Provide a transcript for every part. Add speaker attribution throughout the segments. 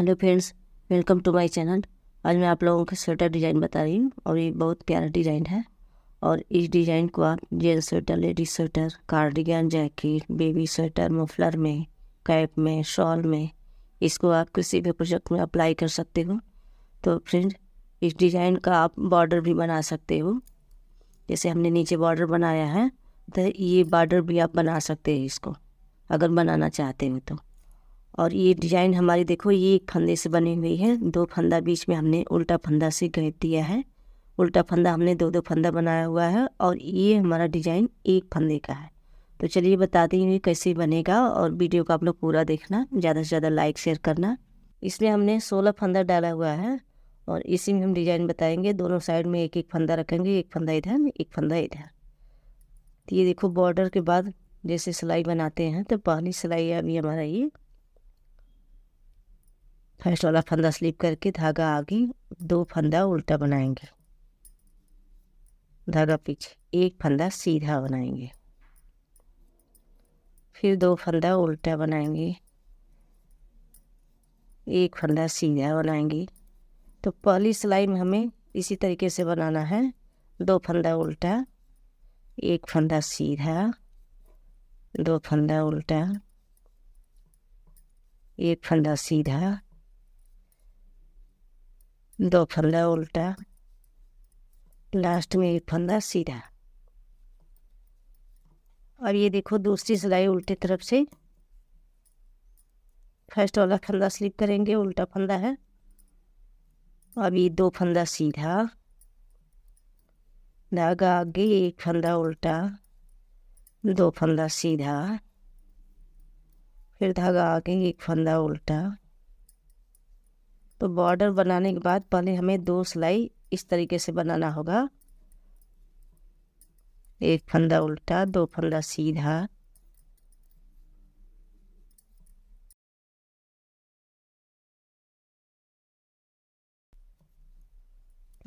Speaker 1: hello friends welcome to my channel आज मैं आप लोगों को स्वेटर डिज़ाइन बता रही हूँ और ये बहुत प्यारा डिज़ाइन है और इस डिज़ाइन को आप gents sweater ladies sweater cardigan jacket baby sweater muffler में कैप में शॉल में इसको आप किसी भी प्रोजेक्ट में अप्लाई कर सकते हो तो फ्रेंड इस डिज़ाइन का आप बॉर्डर भी बना सकते हो जैसे हमने नीचे बॉर्डर बनाया है तो ये बॉर्डर भी आप बना सकते हैं इसको अगर बनाना चाहते हो तो और ये डिजाइन हमारी देखो ये एक फंदे से बनी हुई है दो फंदा बीच में हमने उल्टा फंदा से गैप दिया है उल्टा फंदा हमने दो दो फंदा बनाया हुआ है और ये हमारा डिजाइन एक फंदे का है तो चलिए बताती हूँ कैसे बनेगा और वीडियो को आप लोग पूरा देखना ज़्यादा से ज़्यादा लाइक शेयर करना इसमें हमने सोलह फंदा डाला हुआ है और इसी में हम डिजाइन बताएंगे दोनों साइड में एक एक फंदा रखेंगे एक फंदा इधर एक फंदा इधर तो ये देखो बॉर्डर के बाद जैसे सिलाई बनाते हैं तो पहली सिलाई अभी हमारा ये फर्स्ट वाला फंदा स्लिप करके धागा आगे दो फंदा उल्टा बनाएंगे धागा पीछे एक फंदा सीधा बनाएंगे फिर दो फंदा उल्टा बनाएंगे एक फंदा सीधा बनाएंगे तो पहली सिलाई में हमें इसी तरीके से बनाना है दो फंदा उल्टा एक फंदा सीधा दो फंदा उल्टा एक फंदा सीधा दो फंदा उल्टा लास्ट में एक फंदा सीधा और ये देखो दूसरी सिलाई उल्टी तरफ से फर्स्ट वाला फंदा स्लिप करेंगे उल्टा फंदा है अब ये दो फंदा सीधा धागा आगे एक फंदा उल्टा दो फंदा सीधा फिर धागा आगे एक फंदा उल्टा तो बॉर्डर बनाने के बाद पहले हमें दो सिलाई इस तरीके से बनाना होगा एक फंदा उल्टा दो फंदा सीधा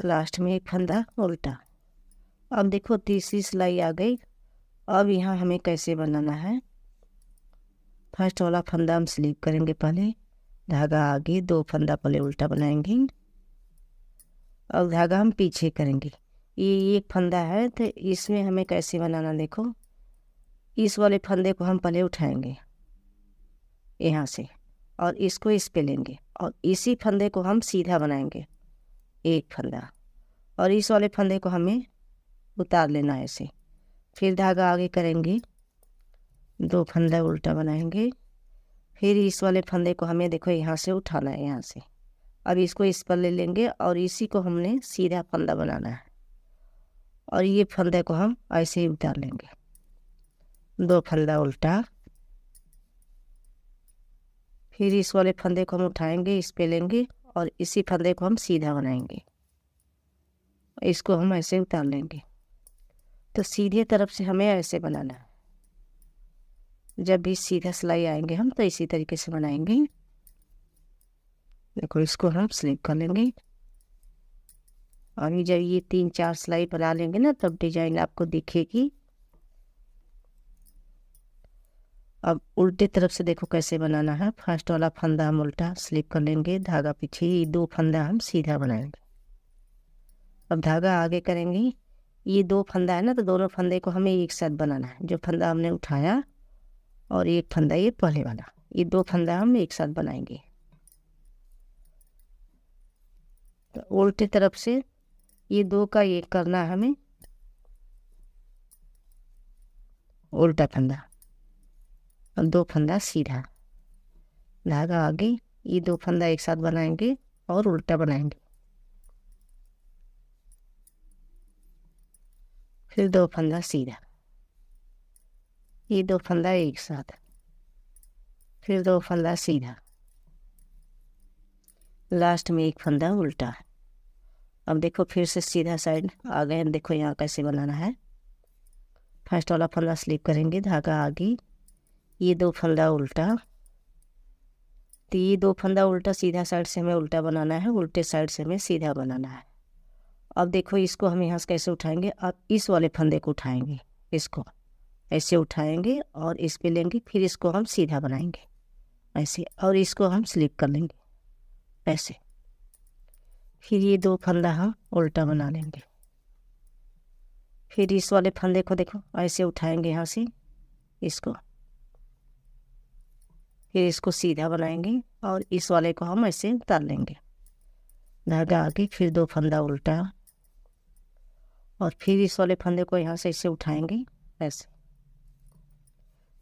Speaker 1: लास्ट में एक फंदा उल्टा अब देखो तीसरी सिलाई आ गई अब यहाँ हमें कैसे बनाना है फर्स्ट वाला फंदा हम स्लिप करेंगे पहले धागा आगे दो फंदा पले उल्टा बनाएंगे और धागा हम पीछे करेंगे ये एक फंदा है तो इसमें हमें कैसे बनाना देखो इस वाले फंदे को हम पहले उठाएंगे यहाँ से और इसको इस पे लेंगे और इसी फंदे को हम सीधा बनाएंगे एक फंदा और इस वाले फंदे को हमें उतार लेना है ऐसे फिर धागा आगे करेंगे दो फंदा उल्टा बनाएंगे फिर इस वाले फंदे को हमें देखो यहाँ से उठाना है यहाँ से अब इसको इस पर ले लेंगे और इसी को हमने सीधा फंदा बनाना है और ये फंदे को हम ऐसे ही उतार लेंगे दो फंदा उल्टा फिर इस वाले फंदे को हम उठाएंगे इस पे लेंगे और इसी फंदे को हम सीधा बनाएंगे इसको हम ऐसे उतार लेंगे तो सीधे तरफ से हमें ऐसे बनाना है जब भी सीधा सिलाई आएंगे हम तो इसी तरीके से बनाएंगे देखो इसको हम स्लिप कर लेंगे और ये जब ये तीन चार सिलाई बना लेंगे ना तब डिजाइन आपको दिखेगी अब उल्टे तरफ से देखो कैसे बनाना है फर्स्ट वाला फंदा हम उल्टा स्लिप कर लेंगे धागा पीछे ये दो फंदा हम सीधा बनाएंगे अब धागा आगे करेंगे ये दो फंदा है ना तो दोनों फंदे को हमें एक साथ बनाना है जो फंदा हमने उठाया और एक फंदा ये पहले वाला ये दो फंदा हम एक साथ बनाएंगे तो उल्टी तरफ से ये दो का एक करना हमें उल्टा फंदा और दो फंदा सीधा धागा आगे ये दो फंदा एक साथ बनाएंगे और उल्टा बनाएंगे फिर दो फंदा सीधा ये दो फंदा एक साथ फिर दो फंदा सीधा लास्ट में एक फंदा उल्टा अब देखो फिर से सीधा साइड आ गए देखो यहाँ कैसे बनाना है फर्स्ट वाला फंदा स्लिप करेंगे धागा आगे ये दो फंदा उल्टा तो ये दो फंदा उल्टा सीधा साइड से हमें उल्टा बनाना है उल्टे साइड से हमें सीधा बनाना है अब देखो इसको हम यहाँ से कैसे उठाएंगे अब इस वाले फंदे को उठाएंगे इसको ऐसे उठाएंगे और इस पर लेंगे फिर इसको हम सीधा बनाएंगे ऐसे और इसको हम स्लिप कर लेंगे ऐसे फिर ये दो फंदा हम उल्टा बना लेंगे फिर इस वाले फंदे को देखो ऐसे उठाएंगे यहाँ से इसको फिर इसको सीधा बनाएंगे और इस वाले को हम ऐसे उतार लेंगे धागा आगे फिर दो फंदा उल्टा और फिर इस वाले फंदे को यहाँ से ऐसे उठाएंगे ऐसे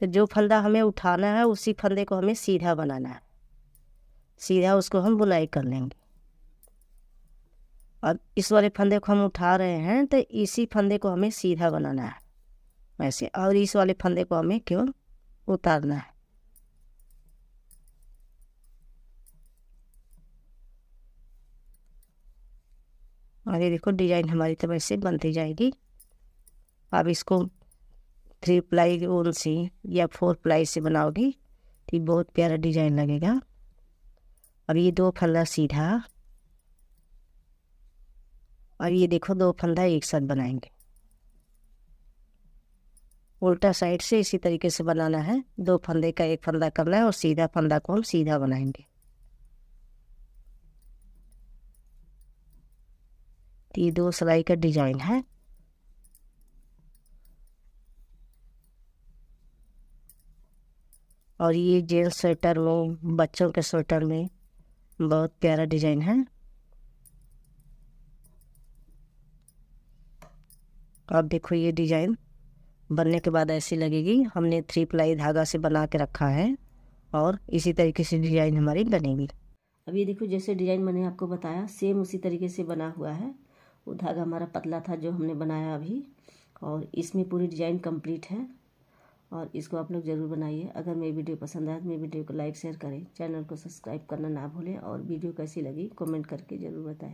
Speaker 1: तो जो फंदा हमें उठाना है उसी फंदे को हमें सीधा बनाना है सीधा उसको हम बुनाई कर लेंगे अब इस वाले फंदे को हम उठा रहे हैं तो इसी फंदे को हमें सीधा बनाना है वैसे और इस वाले फंदे को हमें केवल उतारना है और ये देखो डिजाइन हमारी तरफ से बनती जाएगी अब इसको थ्री प्लाई ऊन से या फोर प्लाई से बनाओगी तो बहुत प्यारा डिजाइन लगेगा अब ये दो फंदा सीधा और ये देखो दो फंदा एक साथ बनाएंगे उल्टा साइड से इसी तरीके से बनाना है दो फंदे का एक फंदा करना है और सीधा फंदा को हम सीधा बनाएंगे तो ये दो सिलाई का डिजाइन है और ये जेल स्वेटर में बच्चों के स्वेटर में बहुत प्यारा डिजाइन है अब देखो ये डिजाइन बनने के बाद ऐसी लगेगी हमने थ्री प्लाई धागा से बना के रखा है और इसी तरीके से डिजाइन हमारी बनेगी अब ये देखो जैसे डिजाइन मैंने आपको बताया सेम उसी तरीके से बना हुआ है वो धागा हमारा पतला था जो हमने बनाया अभी और इसमें पूरी डिजाइन कंप्लीट है और इसको आप लोग ज़रूर बनाइए अगर मेरी वीडियो पसंद आए तो मेरी वीडियो को लाइक शेयर करें चैनल को सब्सक्राइब करना ना भूलें और वीडियो कैसी लगी कमेंट करके ज़रूर बताएं